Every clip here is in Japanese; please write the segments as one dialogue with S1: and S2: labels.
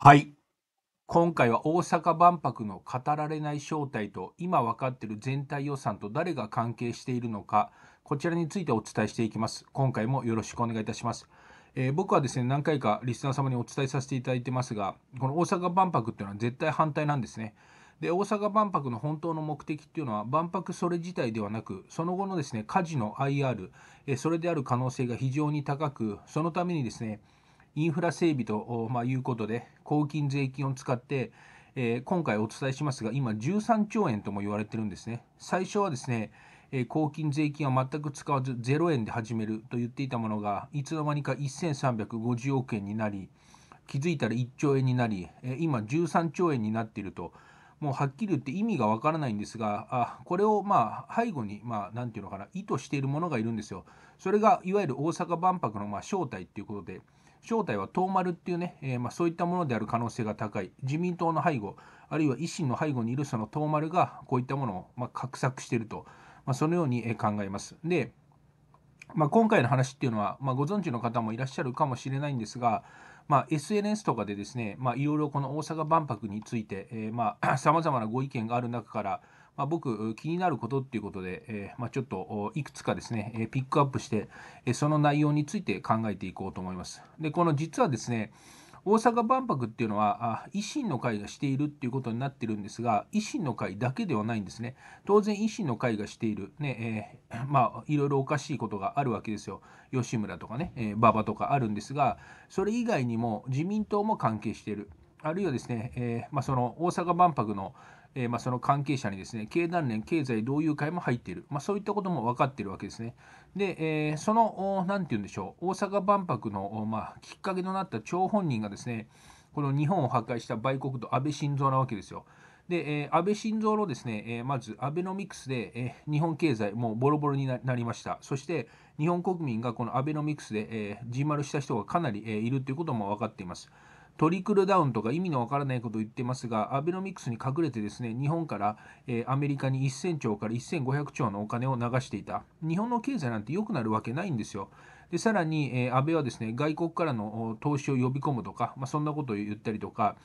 S1: はい。今回は大阪万博の語られない正体と今分かっている全体予算と誰が関係しているのか、こちらについてお伝えしていきます。今回もよろしくお願いいたします。えー、僕はですね、何回かリスナー様にお伝えさせていただいてますが、この大阪万博っていうのは絶対反対なんですね。で大阪万博の本当の目的っていうのは万博それ自体ではなくその後のですねカジノ IR えそれである可能性が非常に高くそのためにですねインフラ整備と、まいうことで、公金、税金を使って、え今回お伝えしますが、今、13兆円とも言われてるんですね。最初はですね、え公金、税金は全く使わず0円で始めると言っていたものが、いつの間にか1350億円になり、気づいたら1兆円になり、え今、13兆円になっていると。もうはっきり言って意味がわからないんですがあこれをまあ背後にまあていうのかな意図しているものがいるんですよそれがいわゆる大阪万博のま正体っていうことで正体は党丸っていうね、えー、まあ、そういったものである可能性が高い自民党の背後あるいは維新の背後にいるその党丸がこういったものをま画策していると、まあ、そのように考えます。で、まあ、今回の話っていうのは、まご存知の方もいらっしゃるかもしれないんですが、ま SNS とかでですね、まあ、いろいろこの大阪万博についてさまざ、ま なご意見がある中から、まあ、僕気になることっていうことで、えー、まあ、ちょっといくつかですね、えピックアップして、えその内容について考えていこうと思います。でこの実はですね大阪万博っていうのは維新の会がしているっていうことになってるんですが維新の会だけではないんですね当然維新の会がしているね、えー、まあいろいろおかしいことがあるわけですよ吉村とかね馬場、ー、とかあるんですがそれ以外にも自民党も関係しているあるいはですね、えー、まあ、その大阪万博の、えー、まあ、その関係者にですね、経団連経済同友会も入っている、まあ、そういったことも分かっているわけですね。で、えー、その、なんて言うんでしょう、大阪万博の、まあ、きっかけとなった張本人がですね、この日本を破壊した売国と安倍晋三なわけですよ。で、えー、安倍晋三のですね、えー、まずアベノミクスで、えー、日本経済、もうボロボロになりました。そして、日本国民がこのアベノミクスで、えー、自丸した人がかなり、えー、いるということも分かっています。トリクルダウンとか意味のわからないことを言ってますが、アベノミクスに隠れてですね、日本から、えー、アメリカに1000兆から1500兆のお金を流していた。日本の経済なんて良くなるわけないんですよ。でさらに、えー、安倍はですね、外国からの投資を呼び込むとか、まあ、そんなことを言ったりとか、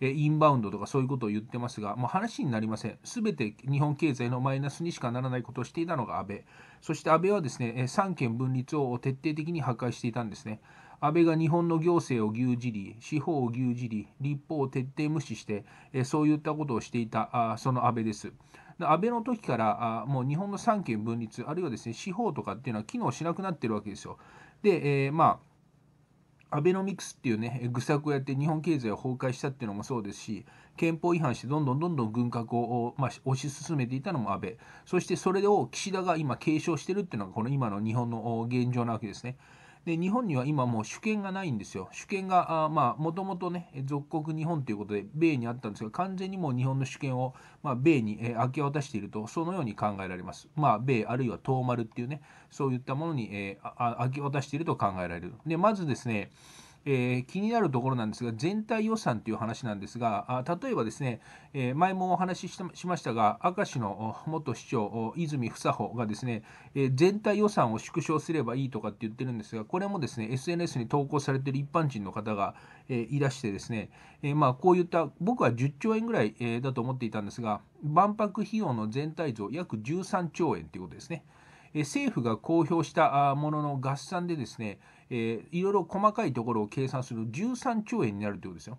S1: えインバウンドとかそういうことを言ってますが、もう話になりません。すべて日本経済のマイナスにしかならないことをしていたのが安倍。そして安倍はですね、三権分立を徹底的に破壊していたんですね。安倍が日本の行政を牛耳り、司法を牛耳り、立法を徹底無視して、そういったことをしていた、その安倍です。安倍の時からもう日本の三権分立、あるいはですね司法とかっていうのは機能しなくなってるわけですよ。で、えー、まあ、アベノミクスっていうね、愚策をやって日本経済を崩壊したっていうのもそうですし、憲法違反してどんどんどんどん軍拡を、まあ、推し進めていたのも安倍、そしてそれを岸田が今継承してるっていうのがこの今の日本の現状なわけですね。で日本には今もう主権がないんですよ主権がもともとね属国日本ということで米にあったんですが完全にもう日本の主権を、まあ、米に、えー、明け渡しているとそのように考えられます、まあ、米あるいは東丸っていうねそういったものに、えー、明け渡していると考えられるでまずですねえー、気になるところなんですが、全体予算という話なんですが、あ例えばですね、えー、前もお話ししましたが、明石の元市長、泉房穂がですね、えー、全体予算を縮小すればいいとかって言ってるんですが、これもですね、SNS に投稿されている一般人の方が、えー、いらしてですね、えー、まあ、こういった、僕は10兆円ぐらい、えー、だと思っていたんですが、万博費用の全体像、約13兆円ということですね。政府が公表したものの合算でですね、いろいろ細かいところを計算すると13兆円になるということですよ。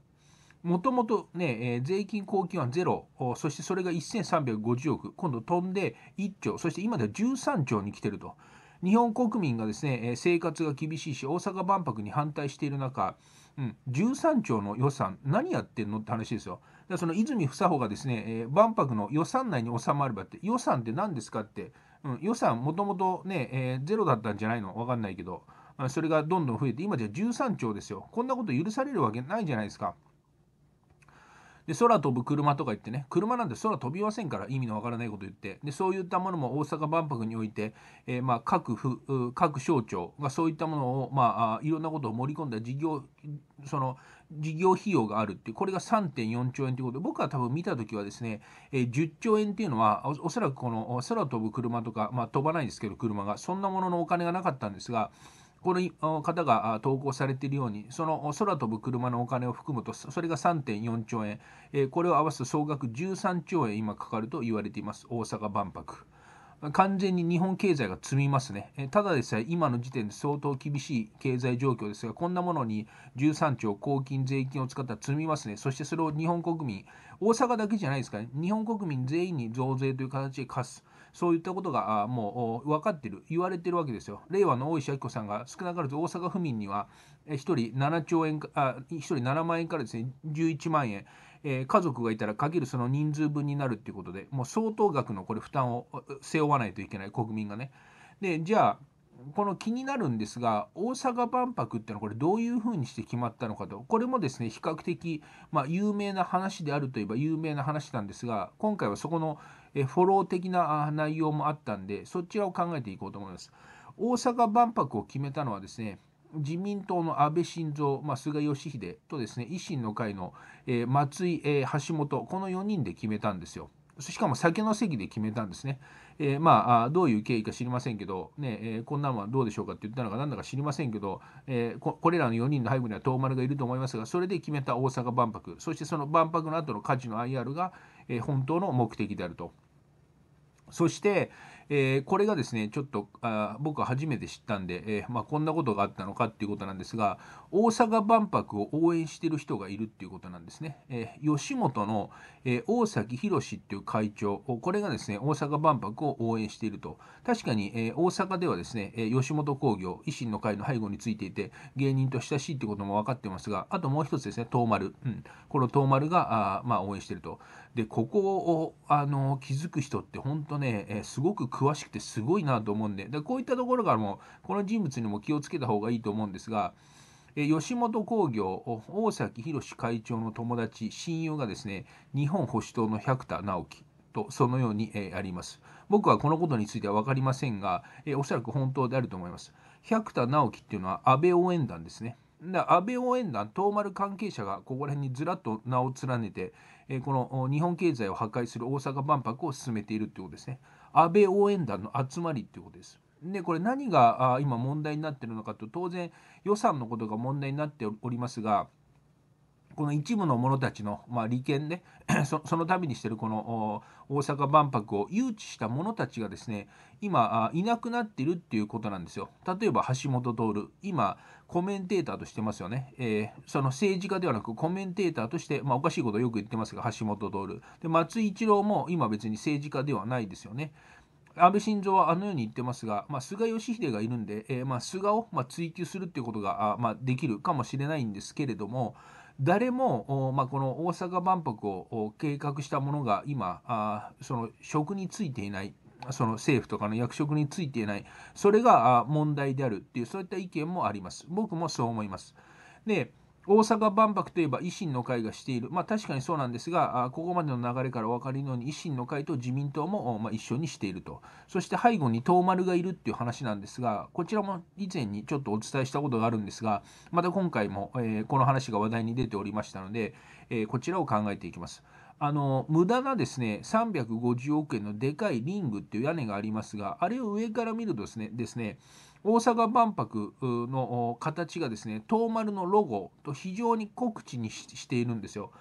S1: もともと税金公金はゼロ、そしてそれが1350億、今度飛んで1兆、そして今では13兆に来てると。日本国民がですね、生活が厳しいし、大阪万博に反対している中、うん、13兆の予算、何やってんのって話ですよ。だその泉房穂がですね、万博の予算内に収まればって、予算って何ですかって、うん、予算もともとね、えー、ゼロだったんじゃないのわかんないけど、それがどんどん増えて、今じゃ13兆ですよ。こんなこと許されるわけないじゃないですか。で空飛ぶ車とか言ってね車なんて空飛びませんから意味のわからないこと言ってでそういったものも大阪万博において、えー、まあ、各府各省庁がそういったものを、まあ、いろんなことを盛り込んだ事業その事業費用があるってこれが3.4兆円ということで僕は多分見た時はですね、えー、10兆円っていうのはおそらくこの空飛ぶ車とか、まあ、飛ばないんですけど車がそんなもののお金がなかったんですがこの方が投稿されているように、その空飛ぶ車のお金を含むと、それが3.4兆円、えこれを合わせて総額13兆円今かかると言われています、大阪万博。完全に日本経済が積みますね。ただでさえ今の時点で相当厳しい経済状況ですが、こんなものに13兆公金、税金を使ったら積みますね。そしてそれを日本国民、大阪だけじゃないですかね、日本国民全員に増税という形で課す。そういったことがもう分かっている言われているわけですよ令和の大石明子さんが少なからず大阪府民には1人7兆円あ1人7万円からですね11万円えー、家族がいたらかけるその人数分になるっていうことでもう相当額のこれ負担を背負わないといけない国民がね。でじゃあこの気になるんですが大阪万博ってのはこれどういうふうにして決まったのかとこれもですね比較的、まあ、有名な話であるといえば有名な話なんですが今回はそこのフォロー的な内容もあったんでそちらを考えていこうと思います。大阪万博を決めたのはですね自民党の安倍晋三、まあ、菅義偉とですね維新の会の、え松井、え橋本この4人で決めたんですよ。しかも酒の席で決めたんですね。えー、まあどういう経緯か知りませんけど、ねえー、こんなんはどうでしょうかって言ったのか何だか知りませんけど、えー、これらの4人の背後には東丸がいると思いますがそれで決めた大阪万博そしてその万博の後の価値の IR が、え本当の目的であると。そして、えー、これがですね、ちょっとあ僕は初めて知ったんで、えー、まあ、こんなことがあったのかっていうことなんですが、大阪万博を応援してる人がいるっていうことなんですね。えー、吉本の、え大崎宏っていう会長、これがですね、大阪万博を応援していると。確かに、え大阪ではですね、え吉本興業、維新の会の背後についていて、芸人と親しいってことも分かってますが、あともう一つですね、東丸。うん、この東丸があ、まあ、応援してると。で、ここをあの気づく人って本当ね、えすごく詳しくてすごいなと思うんで、でこういったところからも、この人物にも気をつけた方がいいと思うんですが、え吉本興業、大崎宏会長の友達、親友がですね、日本保守党の百田直樹と、そのように、えあります。僕はこのことについては分かりませんが、えおそらく本当であると思います。百田直樹っていうのは安倍応援団ですね。で安倍応援団、東丸関係者がここら辺にずらっと名を連ねて、えこの日本経済を破壊する大阪万博を進めているということですね。安倍応援団の集まりっていうことです。でこれ何が今問題になってるのかと当然予算のことが問題になっておりますがこの一部の者たちの、まあ、利権ね そのためにしてるこの大阪万博を誘致した者たちがですね今いなくなっているっていうことなんですよ例えば橋本徹今コメンテーターとしてますよね、えー、その政治家ではなくコメンテーターとして、まあ、おかしいことをよく言ってますが橋本徹で松井一郎も今別に政治家ではないですよね安倍晋三はあのように言ってますが、まあ、菅義偉がいるんで、えー、まあ、菅をま追求するっていうことがあ、まできるかもしれないんですけれども、誰も、まあ、この大阪万博を計画したものが今あその職に就いていないその政府とかの役職についていないそれが問題であるっていうそういった意見もあります僕もそう思いますで大阪万博といえば維新の会がしている、まあ、確かにそうなんですが、ここまでの流れからお分かりのように、維新の会と自民党もま一緒にしていると、そして背後に東丸がいるっていう話なんですが、こちらも以前にちょっとお伝えしたことがあるんですが、また今回も、えこの話が話題に出ておりましたので、えこちらを考えていきます。あの無駄なですね350億円のでかいリングっていう屋根がありますが、あれを上から見るとですねですね大阪万博の形がですね東丸のロゴと非常に酷知にしているんですよ。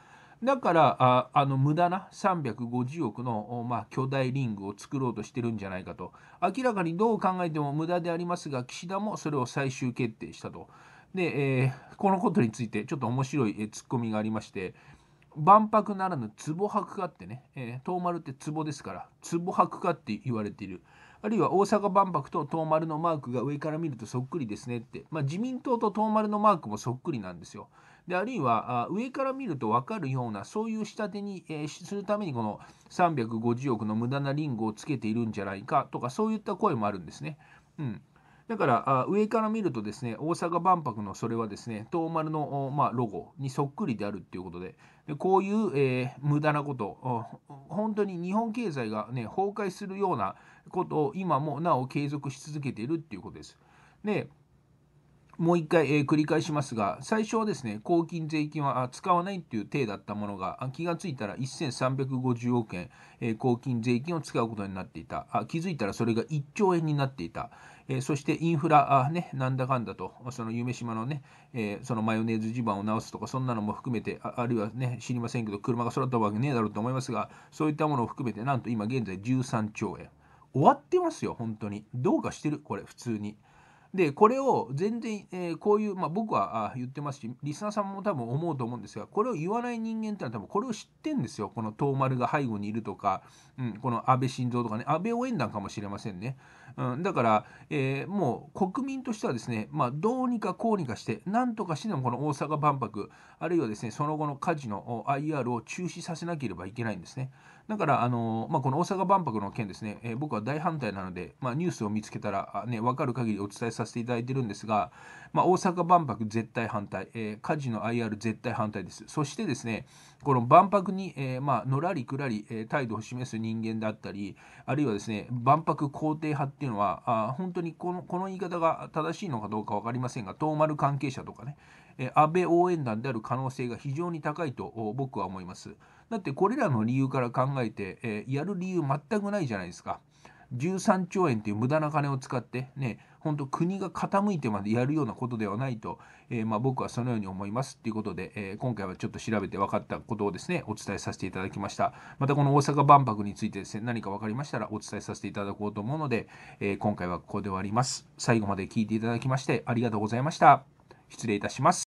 S1: だからああの無駄な350億の、まあ、巨大リングを作ろうとしてるんじゃないかと明らかにどう考えても無駄でありますが岸田もそれを最終決定したと。で、えー、このことについてちょっと面白い、ツッコミがありまして万博ならぬ壺博化ってね、えー、東丸って壺ですから壺博化って言われている。あるいは大阪万博と東丸のマークが上から見るとそっくりですねって、まあ、自民党と東丸のマークもそっくりなんですよ。であるいは上から見ると分かるようなそういう仕立てに、えー、するためにこの350億の無駄なリンゴをつけているんじゃないかとかそういった声もあるんですね。うん、だから上から見るとですね大阪万博のそれはですね東丸の、まあ、ロゴにそっくりであるっていうことででこういう、えー、無駄なこと本当に日本経済が、ね、崩壊するようなことを今もなお継続し続けているっていうことです。でもう一回、えー、繰り返しますが、最初はですね、公金、税金は使わないっていう体だったものが、気がついたら1350億円、えー、公金、税金を使うことになっていたあ。気づいたらそれが1兆円になっていた。えー、そしてインフラ、あね、なんだかんだと、その夢島のね、えー、そのマヨネーズ地盤を直すとか、そんなのも含めて、あるいはね、知りませんけど、車が空飛ぶわけねえだろうと思いますが、そういったものを含めて、なんと今現在13兆円。終わってますよ本当にどうかしてるこれ普通にでこれを全然、えー、こういう、まあ、僕はあ言ってますしリスナーさんも多分思うと思うんですがこれを言わない人間ってのは多分これを知ってんですよこの東丸が背後にいるとか、うん、この安倍晋三とかね安倍応援団かもしれませんね、うん、だから、えー、もう国民としてはですね、まあ、どうにかこうにかしてなんとかしてもこの大阪万博あるいはですねその後のカジノ IR を中止させなければいけないんですね。だから、あのまあ、この大阪万博の件ですね、えー、僕は大反対なので、まあ、ニュースを見つけたら、ね、分かる限りお伝えさせていただいてるんですが、まあ、大阪万博絶対反対、えー、カジノ IR 絶対反対です。そしてですね、この万博に、えー、まのらりくらり、え態度を示す人間であったり、あるいはですね、万博肯定派っていうのは、あ本当にこのこの言い方が正しいのかどうか分かりませんが、東丸関係者とかね、え安倍応援団である可能性が非常に高いと僕は思います。だってこれらの理由から考えて、えー、やる理由全くないじゃないですか。13兆円という無駄な金を使ってね、本当国が傾いてまでやるようなことではないと、えー、まあ、僕はそのように思いますということで、えー、今回はちょっと調べて分かったことをですね、お伝えさせていただきました。またこの大阪万博についてですね、何か分かりましたらお伝えさせていただこうと思うので、えー、今回はここで終わります。最後まで聞いていただきましてありがとうございました。失礼いたします。